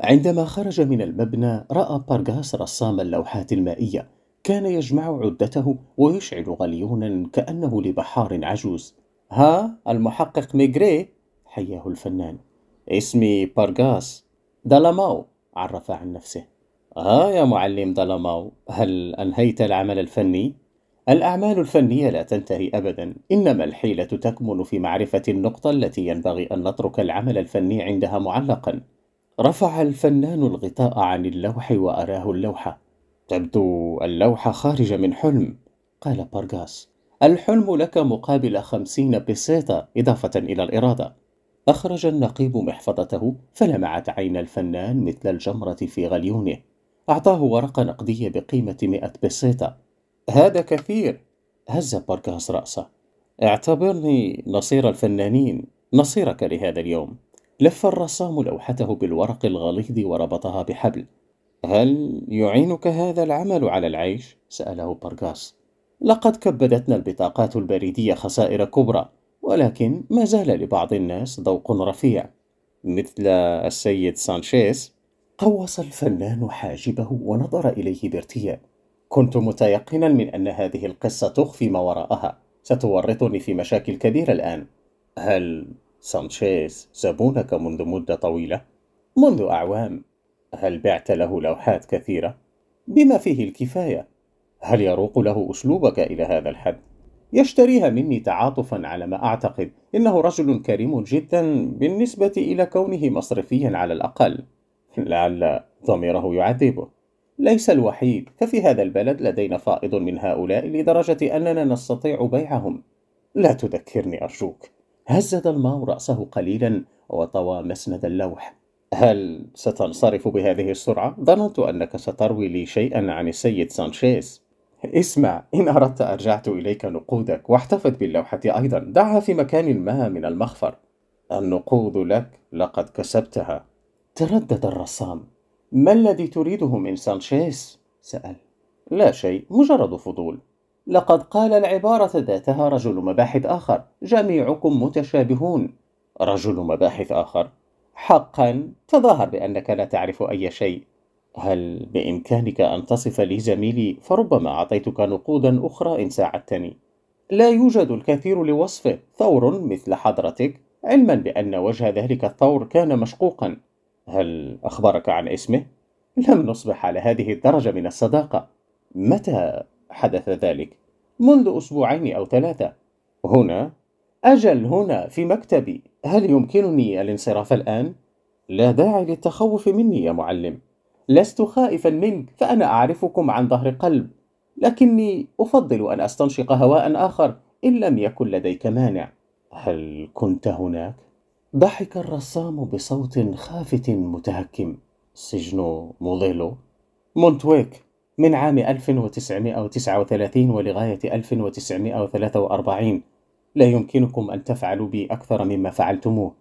عندما خرج من المبنى رأى بارغاس رسام اللوحات المائية كان يجمع عدته ويشعل غليونا كأنه لبحار عجوز ها المحقق ميغري حياه الفنان اسمي بارغاس دالاماو عرف عن نفسه ها آه يا معلم دالاماو هل أنهيت العمل الفني؟ الأعمال الفنية لا تنتهي أبدا إنما الحيلة تكمن في معرفة النقطة التي ينبغي أن نترك العمل الفني عندها معلقا رفع الفنان الغطاء عن اللوح وأراه اللوحة تبدو اللوحة خارجة من حلم قال بارغاس الحلم لك مقابل خمسين بسيطة إضافة إلى الإرادة أخرج النقيب محفظته فلمعت عين الفنان مثل الجمرة في غليونه أعطاه ورقة نقدية بقيمة مئة بسيطة. هذا كثير هز بارغاس رأسه اعتبرني نصير الفنانين نصيرك لهذا اليوم لف الرسام لوحته بالورق الغليظ وربطها بحبل هل يعينك هذا العمل على العيش ساله برغاس لقد كبدتنا البطاقات البريديه خسائر كبرى ولكن ما زال لبعض الناس ذوق رفيع مثل السيد سانشيز قوس الفنان حاجبه ونظر اليه بارتياب كنت متيقنا من ان هذه القصه تخفي ما وراءها ستورطني في مشاكل كبيره الان هل سانشيز زبونك منذ مدة طويلة؟ منذ أعوام هل بعت له لوحات كثيرة؟ بما فيه الكفاية هل يروق له أسلوبك إلى هذا الحد؟ يشتريها مني تعاطفا على ما أعتقد إنه رجل كريم جدا بالنسبة إلى كونه مصرفيا على الأقل لعل ضميره يعذبه ليس الوحيد ففي هذا البلد لدينا فائض من هؤلاء لدرجة أننا نستطيع بيعهم لا تذكرني أرجوك هزد الماء رأسه قليلا وطوى مسند اللوح هل ستنصرف بهذه السرعة؟ ظننت أنك ستروي لي شيئا عن السيد سانشيز اسمع إن أردت أرجعت إليك نقودك واحتفظ باللوحة أيضا دعها في مكان ما من المخفر النقود لك لقد كسبتها تردد الرسام ما الذي تريده من سانشيز؟ سأل لا شيء مجرد فضول لقد قال العبارة ذاتها رجل مباحث آخر جميعكم متشابهون رجل مباحث آخر حقا تظاهر بأنك لا تعرف أي شيء هل بإمكانك أن تصف لي زميلي فربما أعطيتك نقودا أخرى إن ساعدتني لا يوجد الكثير لوصفه ثور مثل حضرتك علما بأن وجه ذلك الثور كان مشقوقا هل أخبرك عن اسمه؟ لم نصبح على هذه الدرجة من الصداقة متى حدث ذلك منذ أسبوعين أو ثلاثة هنا أجل هنا في مكتبي هل يمكنني الانصراف الآن؟ لا داعي للتخوف مني يا معلم لست خائفا منك فأنا أعرفكم عن ظهر قلب لكني أفضل أن أستنشق هواء آخر إن لم يكن لديك مانع هل كنت هناك؟ ضحك الرسام بصوت خافت متهكم سجن موديلو مونتويك من عام 1939 ولغاية 1943 لا يمكنكم أن تفعلوا بي أكثر مما فعلتموه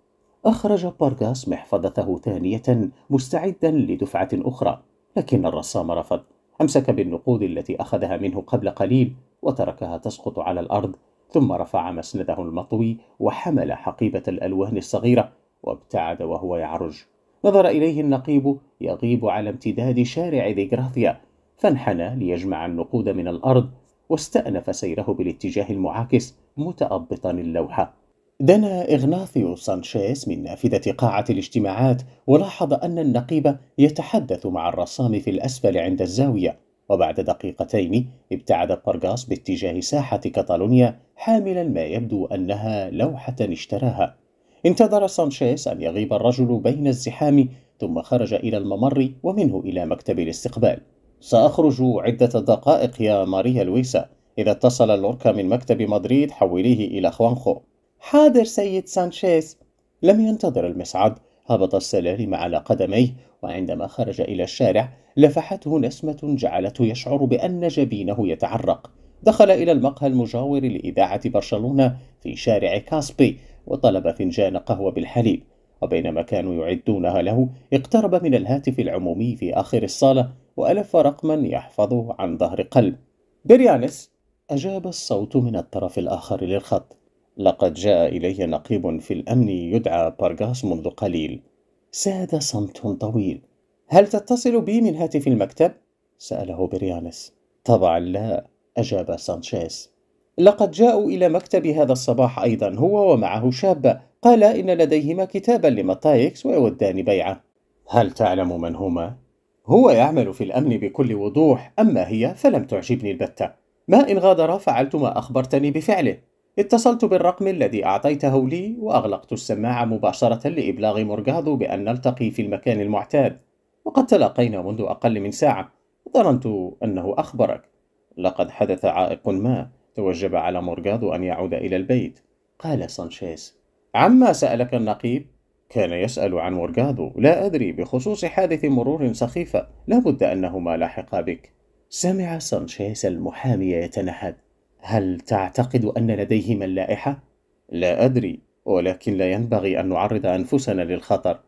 أخرج بارغاس محفظته ثانية مستعدا لدفعة أخرى لكن الرسام رفض أمسك بالنقود التي أخذها منه قبل قليل وتركها تسقط على الأرض ثم رفع مسنده المطوي وحمل حقيبة الألوان الصغيرة وابتعد وهو يعرج نظر إليه النقيب يغيب على امتداد شارع ذي جراثيا فانحنى ليجمع النقود من الأرض واستأنف سيره بالاتجاه المعاكس متأبطا اللوحة دنا إغناثيو سانشيز من نافذة قاعة الاجتماعات ولاحظ أن النقيب يتحدث مع الرسام في الأسفل عند الزاوية وبعد دقيقتين ابتعد قرقاص باتجاه ساحة كاتالونيا حاملا ما يبدو أنها لوحة اشتراها انتظر سانشيز أن يغيب الرجل بين الزحام ثم خرج إلى الممر ومنه إلى مكتب الاستقبال سأخرج عدة دقائق يا ماريا لويسا إذا اتصل لوركا من مكتب مدريد حوليه إلى خوانخو حاضر سيد سانشيز لم ينتظر المسعد هبط السلالم على قدميه وعندما خرج إلى الشارع لفحته نسمة جعلته يشعر بأن جبينه يتعرق دخل إلى المقهى المجاور لإذاعة برشلونة في شارع كاسبي وطلب فنجان قهوة بالحليب وبينما كانوا يعدونها له اقترب من الهاتف العمومي في آخر الصالة وألف رقما يحفظه عن ظهر قلب بريانس أجاب الصوت من الطرف الآخر للخط لقد جاء إلي نقيب في الأمن يدعى بارغاس منذ قليل ساد صمت طويل هل تتصل بي من هاتف المكتب؟ سأله بريانس طبعا لا أجاب سانشيز لقد جاءوا إلى مكتب هذا الصباح أيضا هو ومعه شاب قال إن لديهما كتابا لمطايكس ويودان بيعه هل تعلم من هما؟ هو يعمل في الأمن بكل وضوح أما هي فلم تعجبني البتة ما إن غادر فعلت ما أخبرتني بفعله اتصلت بالرقم الذي أعطيته لي وأغلقت السماعة مباشرة لإبلاغ مورغادو بأن نلتقي في المكان المعتاد وقد تلاقينا منذ أقل من ساعة ظننت أنه أخبرك لقد حدث عائق ما توجب على مورغادو أن يعود إلى البيت قال سانشيز عما سألك النقيب؟ كان يسأل عن مورغادو لا أدري بخصوص حادث مرور سخيفة لابد أنهما لاحقا بك سمع سانشيز المحامي يتنهد هل تعتقد أن لديهما اللائحة؟ لا أدري ولكن لا ينبغي أن نعرض أنفسنا للخطر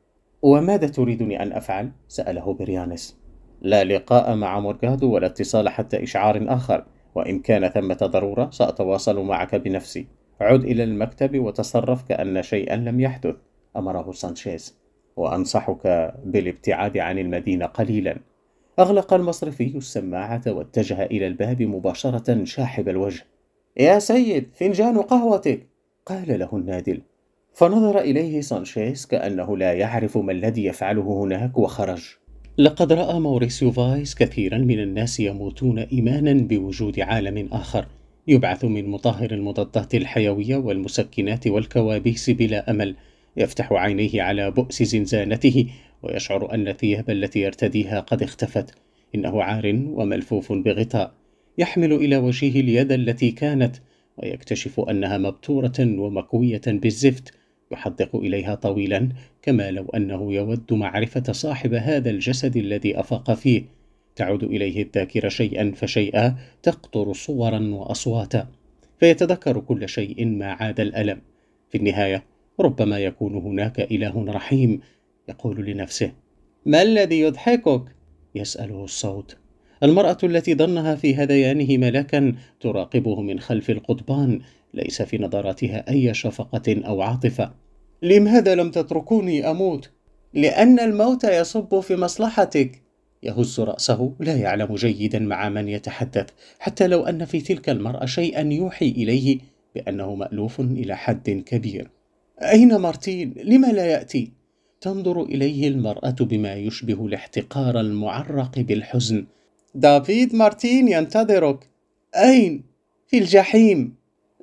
وماذا تريدني أن أفعل؟ سأله بريانس لا لقاء مع مورغادو ولا اتصال حتى إشعار آخر وإن كان ثمة ضرورة سأتواصل معك بنفسي عد إلى المكتب وتصرف كأن شيئا لم يحدث أمره سانشيز وأنصحك بالابتعاد عن المدينة قليلا أغلق المصرفي السماعة واتجه إلى الباب مباشرة شاحب الوجه يا سيد فنجان قهوتك قال له النادل فنظر إليه سانشيز كأنه لا يعرف ما الذي يفعله هناك وخرج لقد رأى موريسيو فايس كثيرا من الناس يموتون إيمانا بوجود عالم آخر يبعث من مطهر المضادات الحيوية والمسكنات والكوابيس بلا أمل يفتح عينيه على بؤس زنزانته ويشعر أن الثياب التي يرتديها قد اختفت إنه عار وملفوف بغطاء يحمل إلى وجهه اليد التي كانت ويكتشف أنها مبتورة ومكوية بالزفت يحدق إليها طويلا كما لو أنه يود معرفة صاحب هذا الجسد الذي أفاق فيه تعود إليه الذاكرة شيئا فشيئا تقطر صورا وأصواتا فيتذكر كل شيء ما عاد الألم في النهاية ربما يكون هناك إله رحيم يقول لنفسه ما الذي يضحكك؟ يسأله الصوت المرأة التي ظنها في هذيانه ملكا تراقبه من خلف القضبان ليس في نظراتها أي شفقة أو عاطفة لماذا لم تتركوني أموت؟ لأن الموت يصب في مصلحتك يهز رأسه لا يعلم جيدا مع من يتحدث حتى لو أن في تلك المرأة شيئا يوحي إليه بأنه مألوف إلى حد كبير أين مارتين؟ لما لا يأتي؟ تنظر إليه المرأة بما يشبه الاحتقار المعرق بالحزن دافيد مارتين ينتظرك أين؟ في الجحيم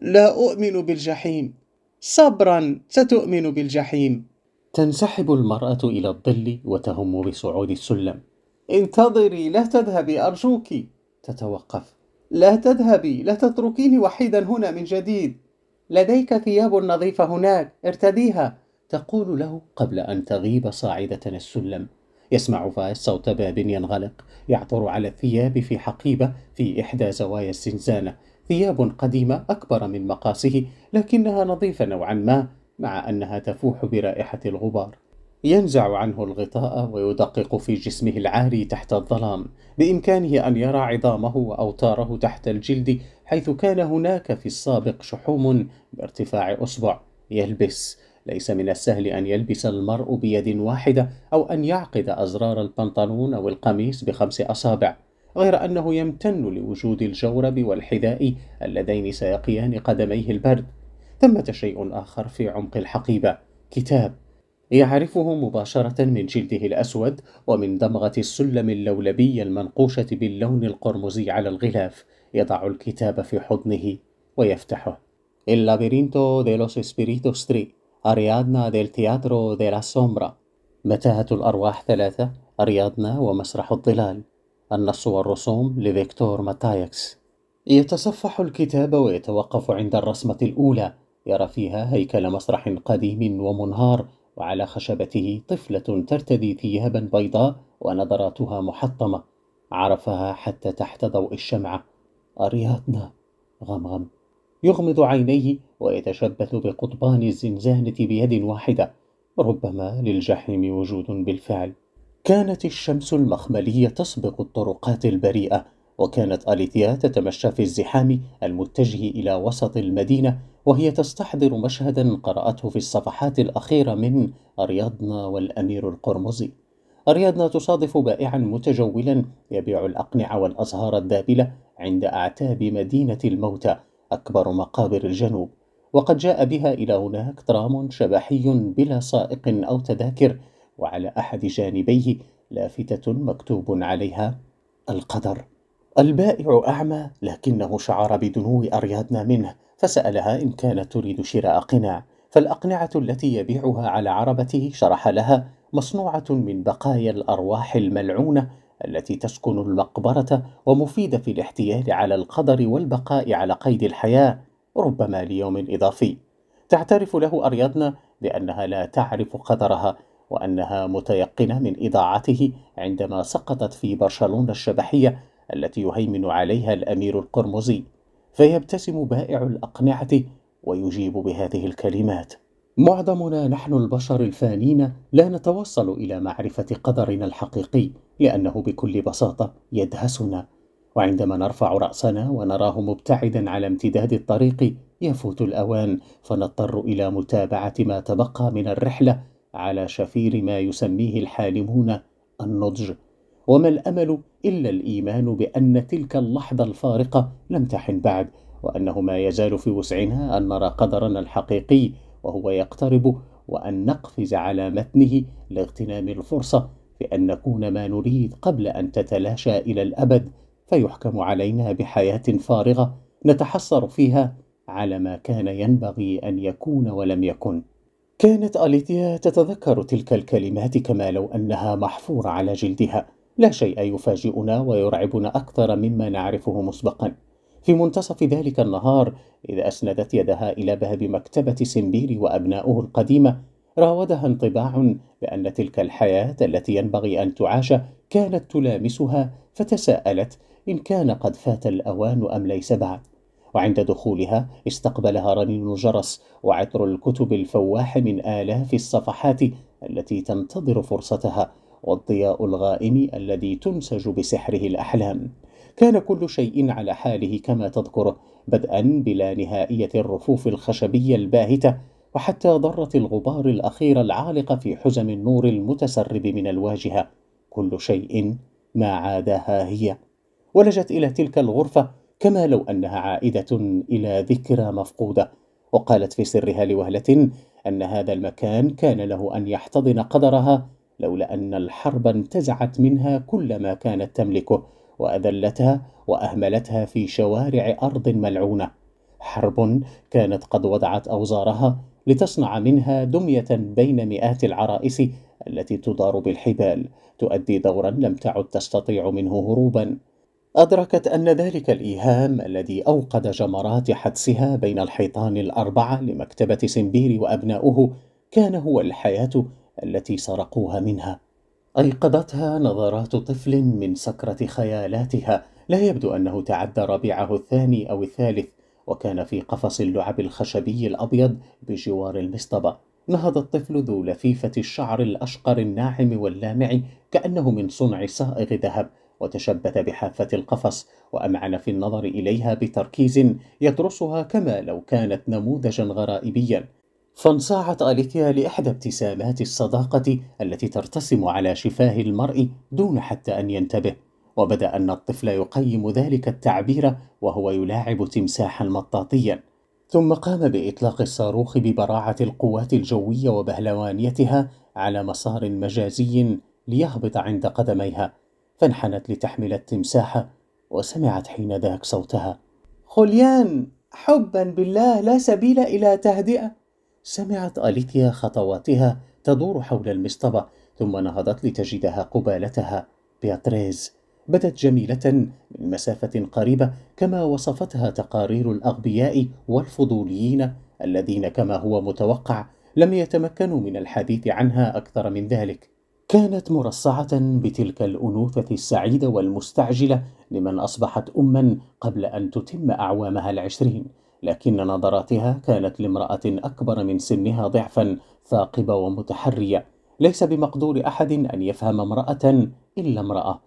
لا أؤمن بالجحيم صبرا ستؤمن بالجحيم تنسحب المرأة إلى الظل وتهم بصعود السلم انتظري لا تذهبي أرجوك تتوقف لا تذهبي لا تتركيني وحيدا هنا من جديد لديك ثياب نظيفة هناك ارتديها تقول له قبل أن تغيب صاعدة السلم يسمع فاس صوت باب ينغلق يعثر على الثياب في حقيبة في إحدى زوايا الزنزانة ثياب قديمة أكبر من مقاسه لكنها نظيفة نوعا ما مع أنها تفوح برائحة الغبار ينزع عنه الغطاء ويدقق في جسمه العاري تحت الظلام بإمكانه أن يرى عظامه وأوتاره تحت الجلد حيث كان هناك في السابق شحوم بارتفاع أصبع يلبس ليس من السهل أن يلبس المرء بيد واحدة أو أن يعقد أزرار البنطلون أو القميص بخمس أصابع غير أنه يمتن لوجود الجورب والحذاء اللذين سيقيان قدميه البرد ثمة شيء آخر في عمق الحقيبة كتاب يعرفه مباشرة من جلده الأسود ومن دمغة السلم اللولبي المنقوشة باللون القرمزي على الغلاف يضع الكتاب في حضنه ويفتحه El laberinto de los espíritus 3 أريادنا del teatro de la sombra متاهة الأرواح ثلاثة أريادنا ومسرح الظلال النص والرسوم لفيكتور ماتايكس يتصفح الكتاب ويتوقف عند الرسمة الأولى يرى فيها هيكل مسرح قديم ومنهار وعلى خشبته طفلة ترتدي ثيابا بيضاء ونظراتها محطمة عرفها حتى تحت ضوء الشمعة أريادنا غمغم يغمض عينيه ويتشبث بقضبان الزنزانة بيد واحدة ربما للجحيم وجود بالفعل كانت الشمس المخملية تسبق الطرقات البريئة وكانت أليثيا تتمشى في الزحام المتجه إلى وسط المدينة وهي تستحضر مشهدا قرأته في الصفحات الأخيرة من أريادنا والأمير القرمزي أريادنا تصادف بائعا متجولا يبيع الأقنعة والأزهار الذابلة عند أعتاب مدينة الموتى أكبر مقابر الجنوب وقد جاء بها إلى هناك ترام شبحي بلا سائق أو تذاكر وعلى أحد جانبيه لافتة مكتوب عليها القدر البائع أعمى لكنه شعر بدنو أريادنا منه فسألها إن كانت تريد شراء قناع فالأقنعة التي يبيعها على عربته شرح لها مصنوعة من بقايا الأرواح الملعونة التي تسكن المقبرة ومفيدة في الاحتيال على القدر والبقاء على قيد الحياة ربما ليوم إضافي تعترف له أريادنا بأنها لا تعرف قدرها وأنها متيقنة من إضاعته عندما سقطت في برشلونة الشبحية التي يهيمن عليها الأمير القرمزي فيبتسم بائع الأقنعة ويجيب بهذه الكلمات معظمنا نحن البشر الفانين لا نتوصل إلى معرفة قدرنا الحقيقي لأنه بكل بساطة يدهسنا وعندما نرفع رأسنا ونراه مبتعدا على امتداد الطريق يفوت الأوان فنضطر إلى متابعة ما تبقى من الرحلة على شفير ما يسميه الحالمون النضج وما الامل الا الايمان بان تلك اللحظه الفارقه لم تحن بعد وانه ما يزال في وسعنا ان نرى قدرنا الحقيقي وهو يقترب وان نقفز على متنه لاغتنام الفرصه في ان نكون ما نريد قبل ان تتلاشى الى الابد فيحكم علينا بحياه فارغه نتحسر فيها على ما كان ينبغي ان يكون ولم يكن كانت أليتيا تتذكر تلك الكلمات كما لو أنها محفورة على جلدها لا شيء يفاجئنا ويرعبنا أكثر مما نعرفه مسبقا في منتصف ذلك النهار إذا أسندت يدها إلى باب مكتبة سمبير وأبناؤه القديمة راودها انطباع بأن تلك الحياة التي ينبغي أن تعاش كانت تلامسها فتساءلت إن كان قد فات الأوان أم ليس بعد وعند دخولها استقبلها رنين الجرس وعطر الكتب الفواح من آلاف الصفحات التي تنتظر فرصتها والضياء الغائم الذي تنسج بسحره الأحلام كان كل شيء على حاله كما تذكر بدءا بلا نهائية الرفوف الخشبية الباهتة وحتى ضرت الغبار الأخيرة العالقة في حزم النور المتسرب من الواجهة كل شيء ما عاداها هي ولجت إلى تلك الغرفة كما لو أنها عائدة إلى ذكرى مفقودة وقالت في سرها لوهلة أن هذا المكان كان له أن يحتضن قدرها لولا أن الحرب انتزعت منها كل ما كانت تملكه وأذلتها وأهملتها في شوارع أرض ملعونة حرب كانت قد وضعت أوزارها لتصنع منها دمية بين مئات العرائس التي تدار بالحبال تؤدي دورا لم تعد تستطيع منه هروبا أدركت أن ذلك الإيهام الذي أوقد جمرات حدسها بين الحيطان الأربعة لمكتبة سمبيري وأبناؤه كان هو الحياة التي سرقوها منها أيقظتها نظرات طفل من سكرة خيالاتها لا يبدو أنه تعدى ربيعه الثاني أو الثالث وكان في قفص اللعب الخشبي الأبيض بجوار المصطبة نهض الطفل ذو لفيفة الشعر الأشقر الناعم واللامع كأنه من صنع صائغ ذهب وتشبث بحافة القفص وأمعن في النظر إليها بتركيز يدرسها كما لو كانت نموذجا غرائبيا فانصاعت أليثيا لإحدى ابتسامات الصداقة التي ترتسم على شفاه المرء دون حتى أن ينتبه وبدا ان الطفل يقيم ذلك التعبير وهو يلاعب تمساحا مطاطيا ثم قام باطلاق الصاروخ ببراعه القوات الجويه وبهلوانيتها على مسار مجازي ليهبط عند قدميها فانحنت لتحمل التمساح وسمعت حين ذاك صوتها خليان حبا بالله لا سبيل الى تهدئه سمعت اليثيا خطواتها تدور حول المصطبه ثم نهضت لتجدها قبالتها بياتريز بدت جميله من مسافه قريبه كما وصفتها تقارير الاغبياء والفضوليين الذين كما هو متوقع لم يتمكنوا من الحديث عنها اكثر من ذلك كانت مرصعة بتلك الأنوثة السعيدة والمستعجلة لمن أصبحت أما قبل أن تتم أعوامها العشرين لكن نظراتها كانت لامرأة أكبر من سنها ضعفا ثاقبة ومتحرية ليس بمقدور أحد أن يفهم امرأة إلا امرأة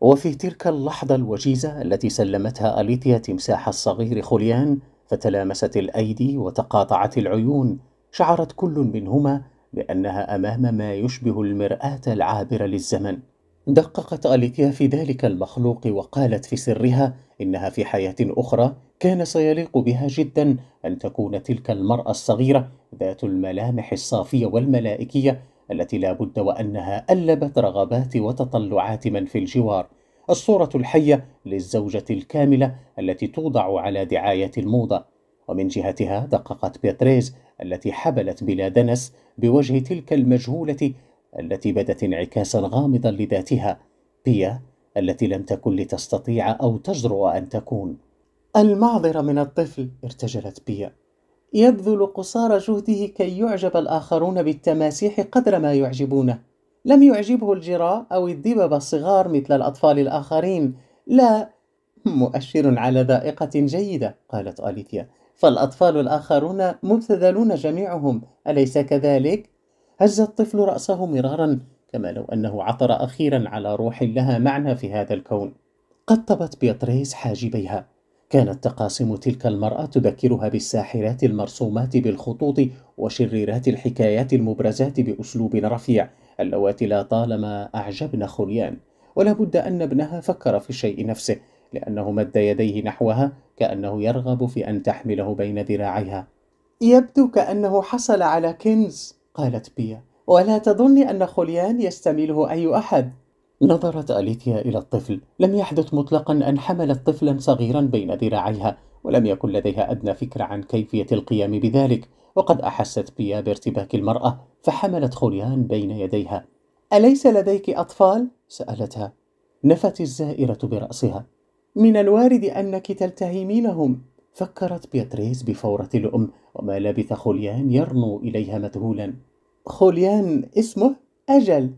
وفي تلك اللحظة الوجيزة التي سلمتها أليتيا تمساح الصغير خليان فتلامست الأيدي وتقاطعت العيون شعرت كل منهما لأنها أمام ما يشبه المرآة العابرة للزمن دققت أليكيا في ذلك المخلوق وقالت في سرها إنها في حياة أخرى كان سيليق بها جدا أن تكون تلك المرأة الصغيرة ذات الملامح الصافية والملائكية التي لا بد وأنها ألبت رغبات وتطلعات من في الجوار الصورة الحية للزوجة الكاملة التي توضع على دعاية الموضة ومن جهتها دققت بيتريز التي حبلت بلا دنس بوجه تلك المجهولة التي بدت انعكاسا غامضا لذاتها بيا التي لم تكن لتستطيع أو تجرؤ أن تكون المعذرة من الطفل ارتجلت بيا يبذل قصارى جهده كي يعجب الآخرون بالتماسيح قدر ما يعجبونه لم يعجبه الجراء أو الدبب الصغار مثل الأطفال الآخرين لا مؤشر على ذائقة جيدة قالت أليثيا فالأطفال الآخرون مبتذلون جميعهم أليس كذلك؟ هز الطفل رأسه مرارا كما لو أنه عثر أخيرا على روح لها معنى في هذا الكون قطبت بيطريس حاجبيها كانت تقاسم تلك المرأة تذكرها بالساحرات المرسومات بالخطوط وشريرات الحكايات المبرزات بأسلوب رفيع اللواتي لا طالما أعجبن خليان ولا بد أن ابنها فكر في الشيء نفسه لأنه مد يديه نحوها كأنه يرغب في أن تحمله بين ذراعيها يبدو كأنه حصل على كنز قالت بيا ولا تظن أن خليان يستميله أي أحد نظرت أليثيا إلى الطفل لم يحدث مطلقا أن حملت طفلا صغيرا بين ذراعيها ولم يكن لديها أدنى فكرة عن كيفية القيام بذلك وقد أحست بيا بارتباك المرأة فحملت خليان بين يديها أليس لديك أطفال؟ سألتها نفت الزائرة برأسها من الوارد أنك تلتهمينهم فكرت بياتريس بفورة الأم وما لبث خليان يرنو إليها مذهولا خليان اسمه أجل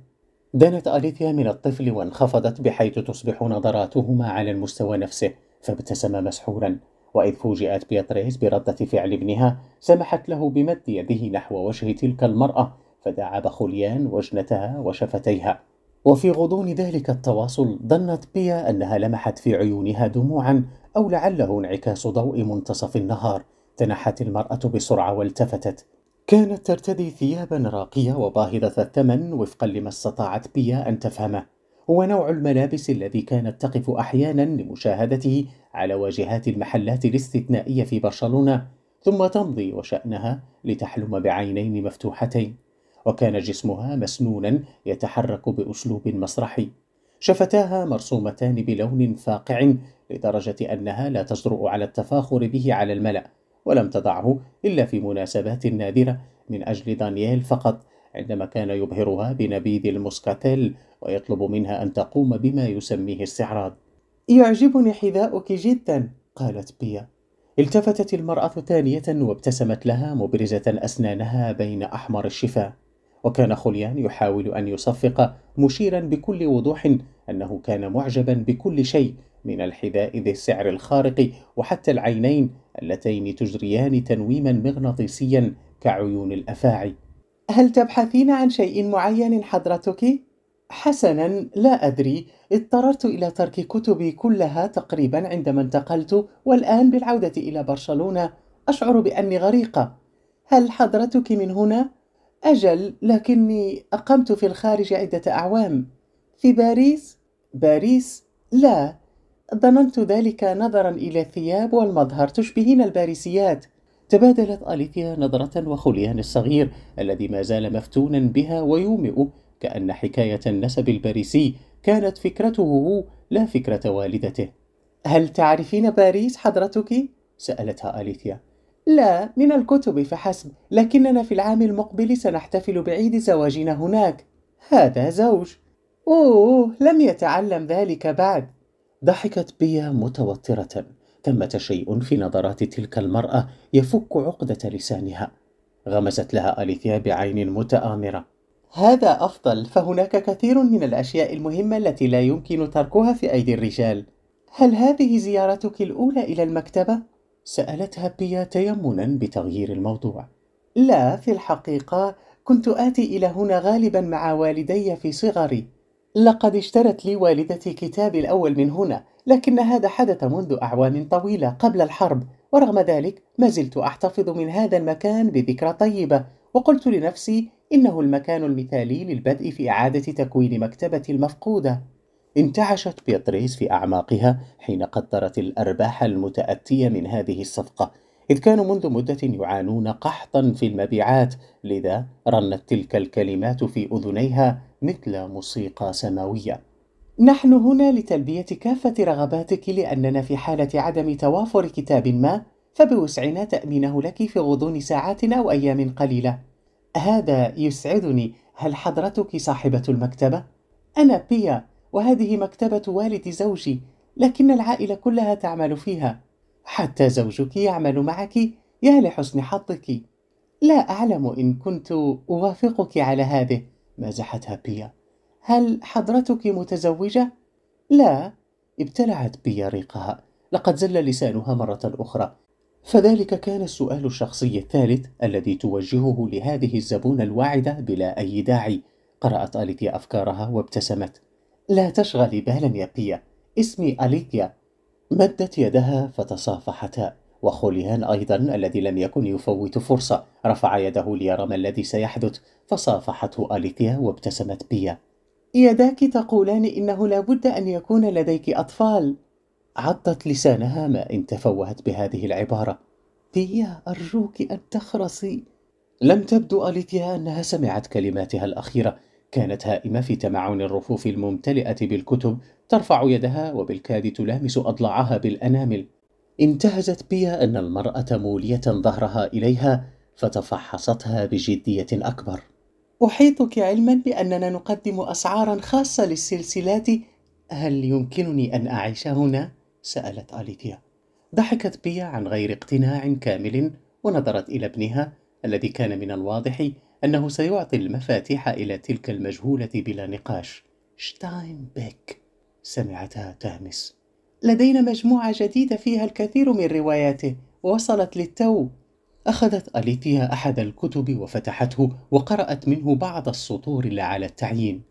دنت أليثيا من الطفل وانخفضت بحيث تصبح نظراتهما على المستوى نفسه فابتسم مسحورا وإذ فوجئت بياتريس بردة فعل ابنها سمحت له بمد يده نحو وجه تلك المرأة فداعب خليان وجنتها وشفتيها وفي غضون ذلك التواصل ظنت بيا أنها لمحت في عيونها دموعا أو لعله انعكاس ضوء منتصف النهار تنحت المرأة بسرعة والتفتت كانت ترتدي ثيابا راقية وباهظة الثمن وفقا لما استطاعت بيا أن تفهمه هو نوع الملابس الذي كانت تقف أحيانا لمشاهدته على واجهات المحلات الاستثنائية في برشلونة ثم تمضي وشأنها لتحلم بعينين مفتوحتين وكان جسمها مسنونا يتحرك بأسلوب مسرحي شفتاها مرسومتان بلون فاقع لدرجة أنها لا تجرؤ على التفاخر به على الملأ ولم تضعه إلا في مناسبات نادرة من أجل دانييل فقط عندما كان يبهرها بنبيذ المسكاتيل ويطلب منها أن تقوم بما يسميه استعراض يعجبني حذاؤك جدا قالت بيا التفتت المرأة ثانية وابتسمت لها مبرزة أسنانها بين أحمر الشفاه وكان خوليان يحاول أن يصفق مشيرا بكل وضوح أنه كان معجبا بكل شيء من الحذاء ذي السعر الخارق وحتى العينين اللتين تجريان تنويما مغناطيسيا كعيون الأفاعي هل تبحثين عن شيء معين حضرتك؟ حسنا لا أدري اضطررت إلى ترك كتبي كلها تقريبا عندما انتقلت والآن بالعودة إلى برشلونة أشعر بأني غريقة هل حضرتك من هنا؟ أجل لكني أقمت في الخارج عدة أعوام في باريس؟ باريس؟ لا ظننت ذلك نظرا إلى الثياب والمظهر تشبهين الباريسيات تبادلت أليثيا نظرة وخليان الصغير الذي ما زال مفتونا بها ويومئ كأن حكاية النسب الباريسي كانت فكرته هو لا فكرة والدته هل تعرفين باريس حضرتك؟ سألتها أليثيا لا من الكتب فحسب لكننا في العام المقبل سنحتفل بعيد زواجنا هناك هذا زوج اوه لم يتعلم ذلك بعد ضحكت بيا متوتره ثمه شيء في نظرات تلك المراه يفك عقده لسانها غمزت لها اليثيا بعين متامره هذا افضل فهناك كثير من الاشياء المهمه التي لا يمكن تركها في ايدي الرجال هل هذه زيارتك الاولى الى المكتبه سألتها بيا تيمنا بتغيير الموضوع لا في الحقيقة كنت آتي إلى هنا غالبا مع والدي في صغري لقد اشترت لي والدتي كتابي الأول من هنا لكن هذا حدث منذ أعوام طويلة قبل الحرب ورغم ذلك ما زلت أحتفظ من هذا المكان بذكرى طيبة وقلت لنفسي إنه المكان المثالي للبدء في إعادة تكوين مكتبتي المفقودة انتعشت بياتريس في أعماقها حين قدرت الأرباح المتأتية من هذه الصفقة إذ كانوا منذ مدة يعانون قحطا في المبيعات لذا رنت تلك الكلمات في أذنيها مثل موسيقى سماوية نحن هنا لتلبية كافة رغباتك لأننا في حالة عدم توافر كتاب ما فبوسعنا تأمينه لك في غضون ساعات أو أيام قليلة هذا يسعدني هل حضرتك صاحبة المكتبة؟ أنا بيا وهذه مكتبة والد زوجي لكن العائلة كلها تعمل فيها حتى زوجك يعمل معك يا لحسن حظك لا أعلم إن كنت أوافقك على هذه مزحتها بيا هل حضرتك متزوجة؟ لا ابتلعت بيا ريقها لقد زل لسانها مرة أخرى فذلك كان السؤال الشخصي الثالث الذي توجهه لهذه الزبونة الواعدة بلا أي داعي قرأت أليتيا أفكارها وابتسمت لا تشغلي بالا يا بيا اسمي أليبيا مدت يدها فتصافحتا وخوليان أيضا الذي لم يكن يفوت فرصة رفع يده ليرى ما الذي سيحدث فصافحته أليبيا وابتسمت بيا يداك تقولان إنه لابد أن يكون لديك أطفال عضت لسانها ما إن تفوهت بهذه العبارة بيا أرجوك أن تخرصي لم تبدو أليتيا أنها سمعت كلماتها الأخيرة كانت هائمة في تمعن الرفوف الممتلئة بالكتب ترفع يدها وبالكاد تلامس أضلاعها بالأنامل انتهزت بي أن المرأة مولية ظهرها إليها فتفحصتها بجدية أكبر أحيطك علما بأننا نقدم أسعارا خاصة للسلسلات هل يمكنني أن أعيش هنا؟ سألت أليتيا ضحكت بي عن غير اقتناع كامل ونظرت إلى ابنها الذي كان من الواضح أنه سيعطي المفاتيح إلى تلك المجهولة بلا نقاش شتاين بيك سمعتها تهمس لدينا مجموعة جديدة فيها الكثير من رواياته وصلت للتو أخذت أليتيا أحد الكتب وفتحته وقرأت منه بعض السطور اللي على التعيين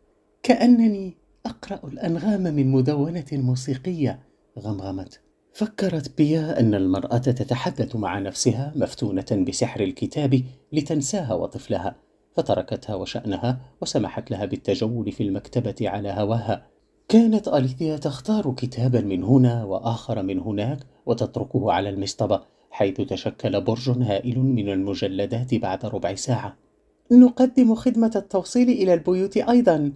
كأنني أقرأ الأنغام من مدونة موسيقية غمغمت فكرت بيا أن المرأة تتحدث مع نفسها مفتونة بسحر الكتاب لتنساها وطفلها فتركتها وشأنها وسمحت لها بالتجول في المكتبة على هواها كانت أليثيا تختار كتابا من هنا وآخر من هناك وتتركه على المصطبة حيث تشكل برج هائل من المجلدات بعد ربع ساعة نقدم خدمة التوصيل إلى البيوت أيضا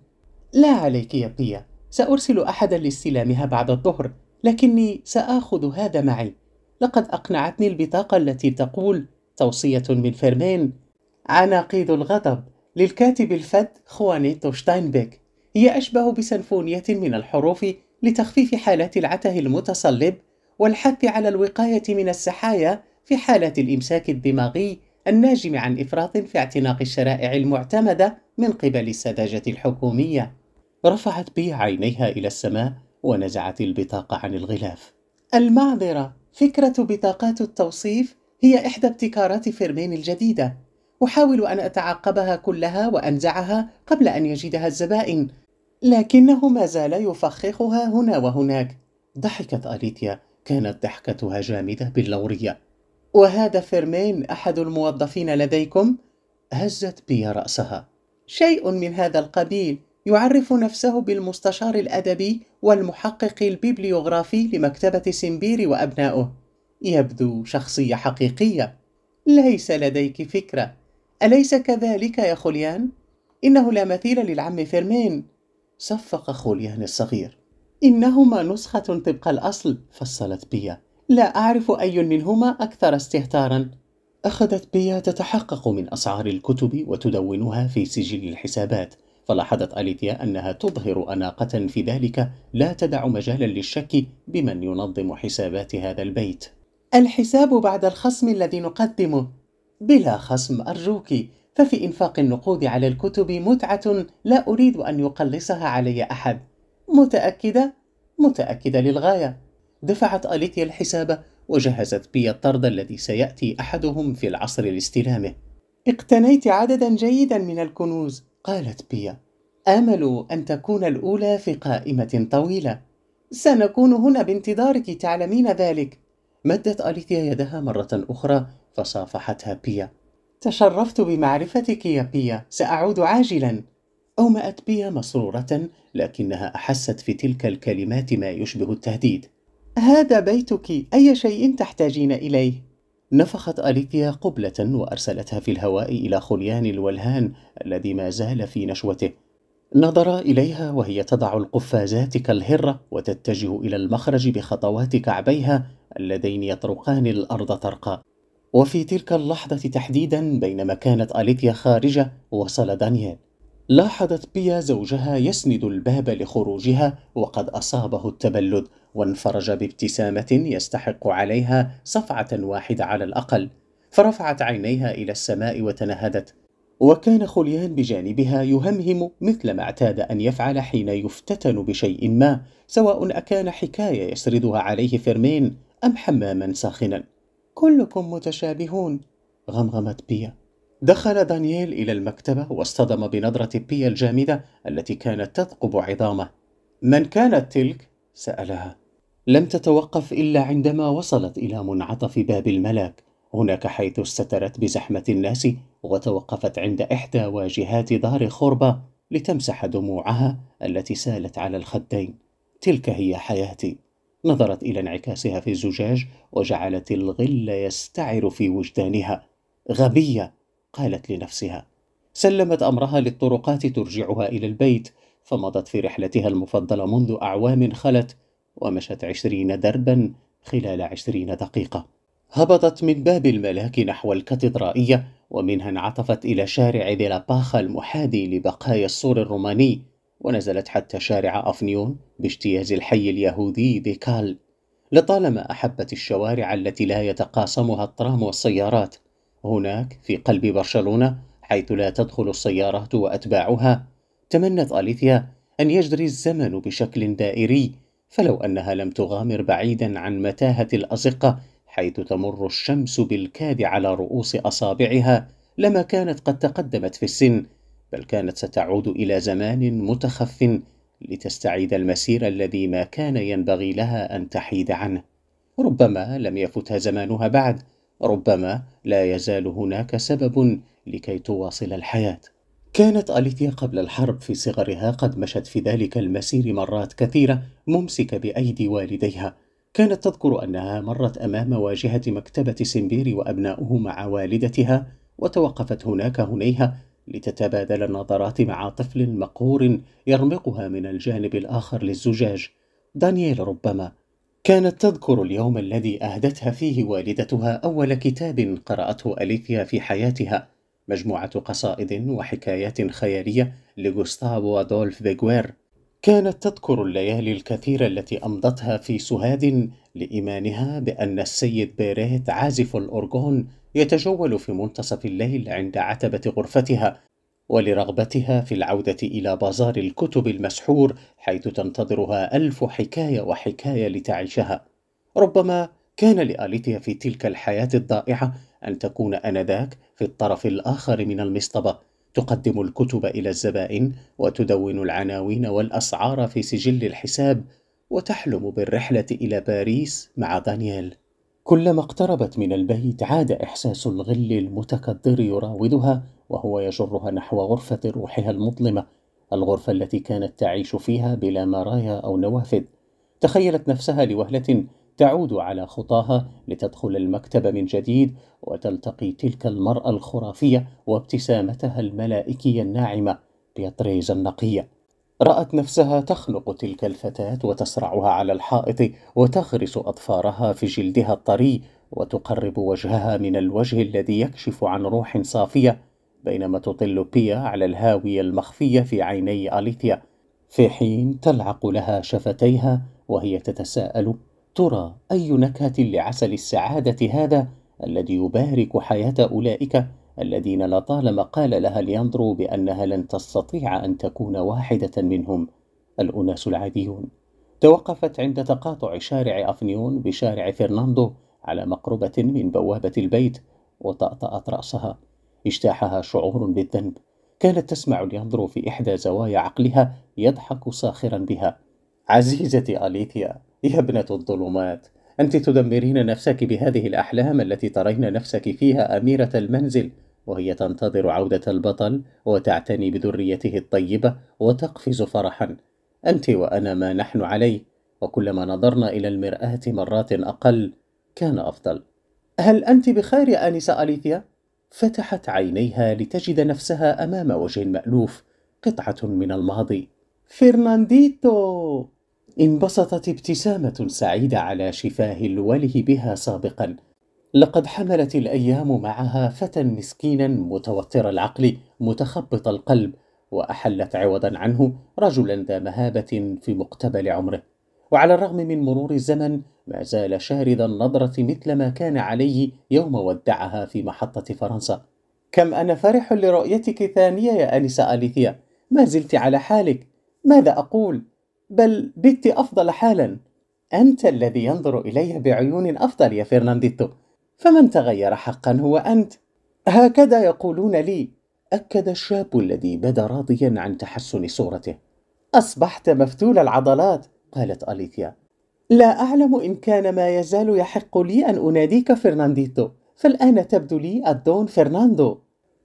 لا عليك يا بيا سأرسل أحدا لاستلامها بعد الظهر لكني سآخذ هذا معي لقد أقنعتني البطاقة التي تقول توصية من فيرمين عناقيد الغضب للكاتب الفذ خوانيتو شتاينبيك هي أشبه بسنفونية من الحروف لتخفيف حالات العته المتصلب والحث على الوقاية من السحايا في حالات الإمساك الدماغي الناجم عن إفراط في اعتناق الشرائع المعتمدة من قبل السذاجة الحكومية. رفعت بي عينيها إلى السماء ونزعت البطاقة عن الغلاف. المعذرة فكرة بطاقات التوصيف هي إحدى ابتكارات فيرمين الجديدة أحاول أن أتعقبها كلها وأنزعها قبل أن يجدها الزبائن لكنه ما زال يفخخها هنا وهناك ضحكت أليتيا كانت ضحكتها جامدة باللورية وهذا فيرمين أحد الموظفين لديكم؟ هزت بي رأسها شيء من هذا القبيل يعرف نفسه بالمستشار الأدبي والمحقق الببليوغرافي لمكتبة سمبيري وأبنائه يبدو شخصية حقيقية ليس لديك فكرة أليس كذلك يا خوليان؟ إنه لا مثيل للعم فيرمين صفق خوليان الصغير إنهما نسخة طبق الأصل فصلت بيا لا أعرف أي منهما أكثر استهتارا أخذت بيا تتحقق من أسعار الكتب وتدونها في سجل الحسابات فلاحظت أليتيا أنها تظهر أناقة في ذلك لا تدع مجالا للشك بمن ينظم حسابات هذا البيت الحساب بعد الخصم الذي نقدمه بلا خصم أرجوك ففي إنفاق النقود على الكتب متعة لا أريد أن يقلصها علي أحد متأكدة؟ متأكدة للغاية دفعت أليتيا الحساب وجهزت بي الطرد الذي سيأتي أحدهم في العصر لاستلامه اقتنيت عددا جيدا من الكنوز قالت بيا آمل أن تكون الأولى في قائمة طويلة سنكون هنا بانتظارك تعلمين ذلك مدت أليتيا يدها مرة أخرى فصافحتها بيا تشرفت بمعرفتك يا بيا سأعود عاجلا أومأت بيا مسرورة لكنها أحست في تلك الكلمات ما يشبه التهديد هذا بيتك أي شيء تحتاجين إليه نفخت أليفيا قبلة وأرسلتها في الهواء إلى خليان الولهان الذي ما زال في نشوته نظر إليها وهي تضع القفازات كالهرة وتتجه إلى المخرج بخطوات كعبيها اللذين يطرقان الأرض طرقا وفي تلك اللحظة تحديدا بينما كانت أليتيا خارجة وصل دانيال لاحظت بيا زوجها يسند الباب لخروجها وقد أصابه التبلد وانفرج بابتسامة يستحق عليها صفعة واحدة على الأقل فرفعت عينيها إلى السماء وتنهدت وكان خليان بجانبها يهمهم مثل ما اعتاد أن يفعل حين يفتتن بشيء ما سواء أكان حكاية يسردها عليه فيرمين أم حماما ساخنا كلكم متشابهون غمغمت بيا دخل دانييل إلى المكتبة واصطدم بنظرة بيا الجامدة التي كانت تثقب عظامه من كانت تلك؟ سألها لم تتوقف إلا عندما وصلت إلى منعطف باب الملاك هناك حيث استترت بزحمة الناس وتوقفت عند إحدى واجهات دار خربة لتمسح دموعها التي سالت على الخدين تلك هي حياتي نظرت إلى انعكاسها في الزجاج وجعلت الغل يستعر في وجدانها غبية قالت لنفسها سلمت أمرها للطرقات ترجعها إلى البيت فمضت في رحلتها المفضلة منذ أعوام خلت ومشت عشرين دربا خلال عشرين دقيقة هبطت من باب الملاك نحو الكاتدرائية ومنها انعطفت إلى شارع ديلاباخا لاباخا المحاذي لبقايا السور الروماني ونزلت حتى شارع أفنيون باجتياز الحي اليهودي بيكال لطالما أحبت الشوارع التي لا يتقاسمها الترام والسيارات هناك في قلب برشلونة حيث لا تدخل السيارات وأتباعها تمنت أليثيا أن يجري الزمن بشكل دائري فلو أنها لم تغامر بعيدا عن متاهة الأزقة حيث تمر الشمس بالكاد على رؤوس أصابعها لما كانت قد تقدمت في السن بل كانت ستعود إلى زمان متخف لتستعيد المسير الذي ما كان ينبغي لها أن تحيد عنه ربما لم يفتها زمانها بعد ربما لا يزال هناك سبب لكي تواصل الحياة كانت أليتيا قبل الحرب في صغرها قد مشت في ذلك المسير مرات كثيرة ممسكة بأيدي والديها كانت تذكر أنها مرت أمام واجهة مكتبة سمبيري وأبناؤه مع والدتها وتوقفت هناك هنيهة لتتبادل النظرات مع طفل مقهور يرمقها من الجانب الآخر للزجاج دانييل ربما كانت تذكر اليوم الذي أهدتها فيه والدتها أول كتاب قرأته أليثيا في حياتها مجموعة قصائد وحكايات خيالية لغوستافو وادولف بيغوير كانت تذكر الليالي الكثيرة التي أمضتها في سهاد لإيمانها بأن السيد بيريت عازف الأورغون يتجول في منتصف الليل عند عتبة غرفتها ولرغبتها في العودة إلى بازار الكتب المسحور حيث تنتظرها ألف حكاية وحكاية لتعيشها ربما كان لآلتها في تلك الحياة الضائعة أن تكون أنذاك في الطرف الآخر من المصطبة تقدم الكتب إلى الزبائن وتدون العناوين والأسعار في سجل الحساب وتحلم بالرحلة إلى باريس مع دانييل كلما اقتربت من البيت عاد إحساس الغل المتكدر يراودها وهو يجرها نحو غرفة روحها المظلمة الغرفة التي كانت تعيش فيها بلا مرايا أو نوافذ تخيلت نفسها لوهلة تعود على خطاها لتدخل المكتب من جديد وتلتقي تلك المرأة الخرافية وابتسامتها الملائكية الناعمة بيطريز النقيه رأت نفسها تخنق تلك الفتاة وتسرعها على الحائط وتغرس أظفارها في جلدها الطري وتقرب وجهها من الوجه الذي يكشف عن روح صافية بينما تطل بيا على الهاوية المخفية في عيني أليثيا في حين تلعق لها شفتيها وهي تتساءل ترى أي نكهة لعسل السعادة هذا الذي يبارك حياة أولئك الذين لطالما قال لها لياندرو بأنها لن تستطيع أن تكون واحدة منهم الأناس العاديون توقفت عند تقاطع شارع أفنيون بشارع فرناندو على مقربة من بوابة البيت وطأطأت رأسها اجتاحها شعور بالذنب كانت تسمع لياندرو في إحدى زوايا عقلها يضحك ساخرا بها عزيزتي أليثيا يا ابنة الظلمات أنت تدمرين نفسك بهذه الأحلام التي ترين نفسك فيها أميرة المنزل وهي تنتظر عودة البطل وتعتني بذريته الطيبة وتقفز فرحا أنت وأنا ما نحن عليه وكلما نظرنا إلى المرآة مرات أقل كان أفضل هل أنت بخير يا آنسة أليثيا؟ فتحت عينيها لتجد نفسها أمام وجه مألوف قطعة من الماضي فرنانديتو انبسطت ابتسامة سعيدة على شفاه الوله بها سابقا لقد حملت الايام معها فتى مسكينا متوتر العقل متخبط القلب واحلت عوضا عنه رجلا ذا مهابه في مقتبل عمره وعلى الرغم من مرور الزمن ما زال شارد النظره مثل ما كان عليه يوم ودعها في محطه فرنسا كم انا فرح لرؤيتك ثانيه يا انسه اليثيا ما زلت على حالك ماذا اقول بل بت افضل حالا انت الذي ينظر الي بعيون افضل يا فرنانديتو فمن تغير حقا هو انت هكذا يقولون لي اكد الشاب الذي بدا راضيا عن تحسن صورته اصبحت مفتول العضلات قالت اليثيا لا اعلم ان كان ما يزال يحق لي ان اناديك فرنانديتو فالان تبدو لي الدون فرناندو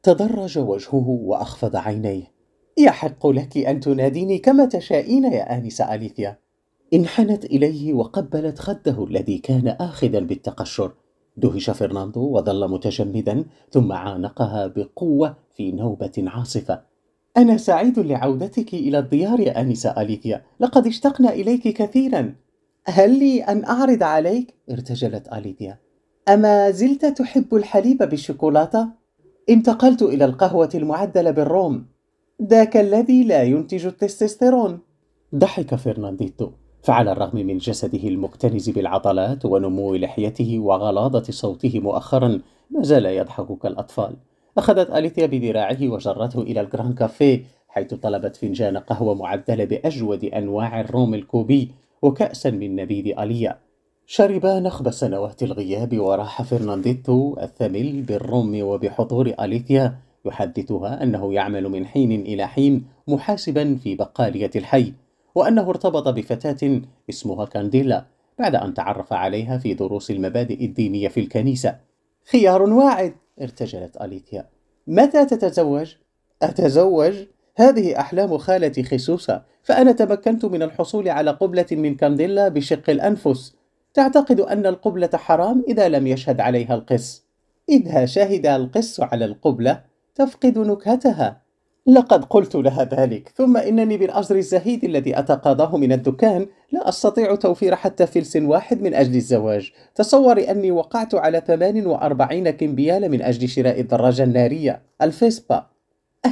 تدرج وجهه واخفض عينيه يحق لك ان تناديني كما تشائين يا انسه اليثيا انحنت اليه وقبلت خده الذي كان اخذا بالتقشر دهش فرناندو وظل متجمدا ثم عانقها بقوة في نوبة عاصفة أنا سعيد لعودتك إلى الديار يا آنسة أليثيا لقد اشتقنا إليك كثيرا هل لي أن أعرض عليك؟ ارتجلت أليثيا أما زلت تحب الحليب بالشوكولاتة؟ انتقلت إلى القهوة المعدلة بالروم ذاك الذي لا ينتج التستوستيرون ضحك فرنانديتو فعلى الرغم من جسده المكتنز بالعضلات ونمو لحيته وغلاظة صوته مؤخرا ما زال يضحك كالأطفال أخذت أليثيا بذراعه وجرته إلى الجران كافيه حيث طلبت فنجان قهوة معدلة بأجود أنواع الروم الكوبي وكأسا من نبيذ أليا شربا نخب سنوات الغياب وراح فرنانديتو الثمل بالروم وبحضور أليثيا يحدثها أنه يعمل من حين إلى حين محاسبا في بقالية الحي وأنه ارتبط بفتاة اسمها كانديلا بعد أن تعرف عليها في دروس المبادئ الدينية في الكنيسة خيار واعد ارتجلت أليتيا متى تتزوج؟ أتزوج؟ هذه أحلام خالتي خسوسة فأنا تمكنت من الحصول على قبلة من كانديلا بشق الأنفس تعتقد أن القبلة حرام إذا لم يشهد عليها القس إذا شهد القس على القبلة تفقد نكهتها لقد قلت لها ذلك ثم إنني بالأجر الزهيد الذي أتقاضاه من الدكان لا أستطيع توفير حتى فلس واحد من أجل الزواج تصوري أني وقعت على 48 كمبيال من أجل شراء الدراجة النارية الفيسبا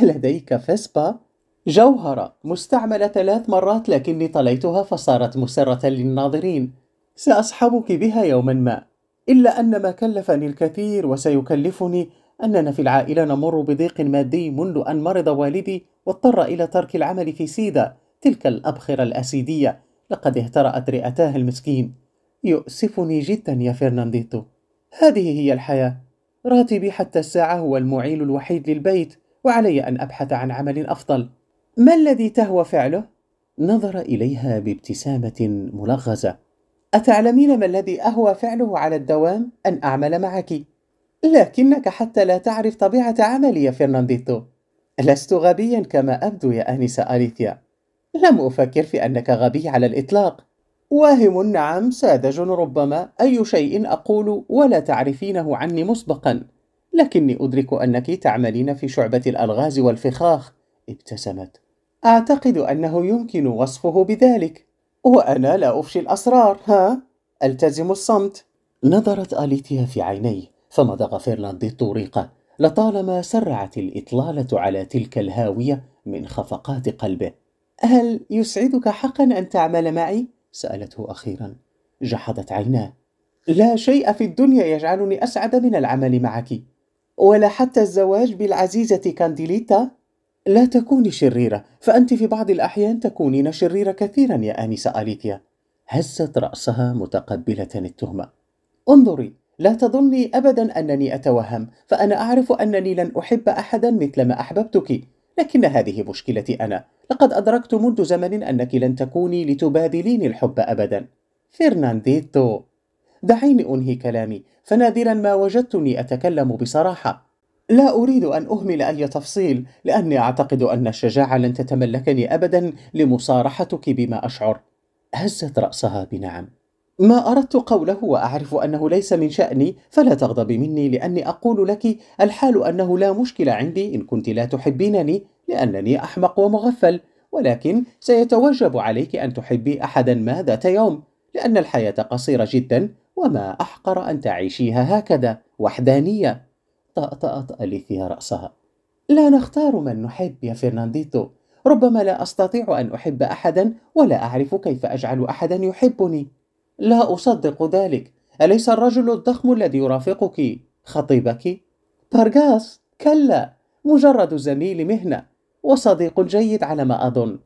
ألديك فيسبا؟ جوهرة مستعملة ثلاث مرات لكني طليتها فصارت مسرة للناظرين سأصحبك بها يوما ما إلا أن ما كلفني الكثير وسيكلفني أننا في العائلة نمر بضيق مادي منذ أن مرض والدي واضطر إلى ترك العمل في سيدا تلك الأبخرة الأسيدية لقد اهترأت رئتاه المسكين يؤسفني جدا يا فرنانديتو هذه هي الحياة راتبي حتى الساعة هو المعيل الوحيد للبيت وعلي أن أبحث عن عمل أفضل ما الذي تهوى فعله؟ نظر إليها بابتسامة ملغزة أتعلمين ما الذي أهوى فعله على الدوام أن أعمل معك لكنك حتى لا تعرف طبيعة عملي يا فرنانديتو لست غبيا كما أبدو يا آنسة أليثيا لم أفكر في أنك غبي على الإطلاق واهم نعم ساذج ربما أي شيء أقول ولا تعرفينه عني مسبقا لكني أدرك أنك تعملين في شعبة الألغاز والفخاخ ابتسمت أعتقد أنه يمكن وصفه بذلك وأنا لا أفشي الأسرار ها؟ ألتزم الصمت نظرت آليتيا في عينيه فمضغ فيرلاند الطريق لطالما سرعت الإطلالة على تلك الهاوية من خفقات قلبه هل يسعدك حقا أن تعمل معي؟ سألته أخيرا جحدت عيناه لا شيء في الدنيا يجعلني أسعد من العمل معك ولا حتى الزواج بالعزيزة كانديليتا لا تكوني شريرة فأنت في بعض الأحيان تكونين شريرة كثيرا يا آنسة أليتيا هزت رأسها متقبلة التهمة انظري لا تظني أبدا أنني أتوهم فأنا أعرف أنني لن أحب أحدا مثل ما أحببتك لكن هذه مشكلتي أنا لقد أدركت منذ زمن أنك لن تكوني لتبادليني الحب أبدا فرنانديتو دعيني أنهي كلامي فنادرا ما وجدتني أتكلم بصراحة لا أريد أن أهمل أي تفصيل لأني أعتقد أن الشجاعة لن تتملكني أبدا لمصارحتك بما أشعر هزت رأسها بنعم ما أردت قوله وأعرف أنه ليس من شأني فلا تغضبي مني لأني أقول لك الحال أنه لا مشكلة عندي إن كنت لا تحبينني لأنني أحمق ومغفل ولكن سيتوجب عليك أن تحبي أحدا ما ذات يوم لأن الحياة قصيرة جدا وما أحقر أن تعيشيها هكذا وحدانية طأطأت أليثيا رأسها لا نختار من نحب يا فرنانديتو ربما لا أستطيع أن أحب أحدا ولا أعرف كيف أجعل أحدا يحبني لا أصدق ذلك أليس الرجل الضخم الذي يرافقك خطيبك؟ بارغاس كلا مجرد زميل مهنة وصديق جيد على ما أظن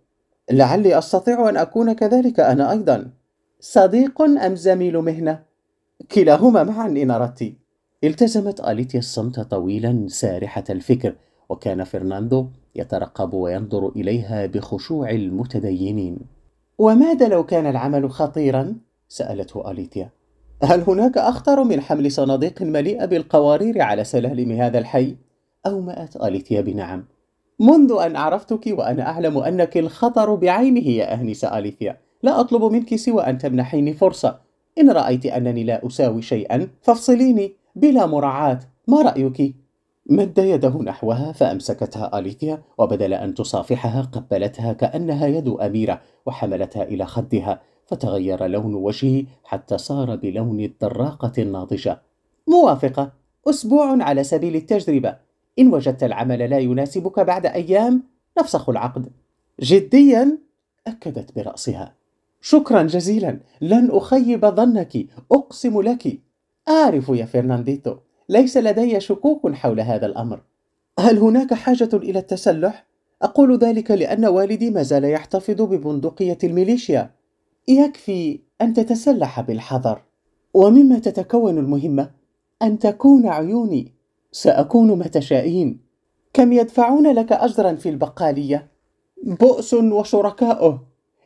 لعلي أستطيع أن أكون كذلك أنا أيضا صديق أم زميل مهنة؟ كلاهما معا إن أردت التزمت آليتيا الصمت طويلا سارحة الفكر وكان فرناندو يترقب وينظر إليها بخشوع المتدينين وماذا لو كان العمل خطيرا؟ سألته أليتيا هل هناك أخطر من حمل صناديق مليئة بالقوارير على سلالم هذا الحي؟ أومأت أليتيا بنعم منذ أن عرفتك وأنا أعلم أنك الخطر بعينه يا أهنسة أليثيا لا أطلب منك سوى أن تمنحيني فرصة إن رأيت أنني لا أساوي شيئا فافصليني بلا مراعاة ما رأيك؟ مد يده نحوها فأمسكتها أليثيا وبدل أن تصافحها قبلتها كأنها يد أميرة وحملتها إلى خدها فتغير لون وجهه حتى صار بلون الدراقة الناضجة موافقة أسبوع على سبيل التجربة إن وجدت العمل لا يناسبك بعد أيام نفسخ العقد جديا أكدت برأسها شكرا جزيلا لن أخيب ظنك أقسم لك أعرف يا فرنانديتو ليس لدي شكوك حول هذا الأمر هل هناك حاجة إلى التسلح؟ أقول ذلك لأن والدي ما زال يحتفظ ببندقية الميليشيا يكفي أن تتسلح بالحذر ومما تتكون المهمة أن تكون عيوني سأكون ما تشائين كم يدفعون لك أجرا في البقالية؟ بؤس وشركاؤه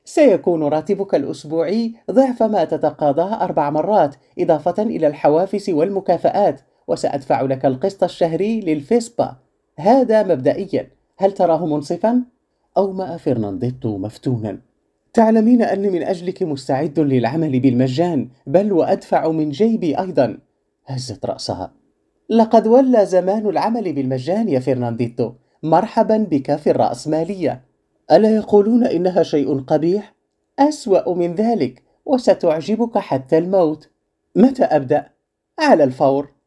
سيكون راتبك الأسبوعي ضعف ما تتقاضاه أربع مرات إضافة إلى الحوافز والمكافآت وسأدفع لك القسط الشهري للفيسبا هذا مبدئيا هل تراه منصفا؟ أومأ فرنانديتو مفتونا تعلمين أني من أجلك مستعد للعمل بالمجان بل وأدفع من جيبي أيضا هزت رأسها لقد ولى زمان العمل بالمجان يا فرنانديتو مرحبا بك في الرأسمالية ألا يقولون إنها شيء قبيح؟ أسوأ من ذلك وستعجبك حتى الموت متى أبدأ؟ على الفور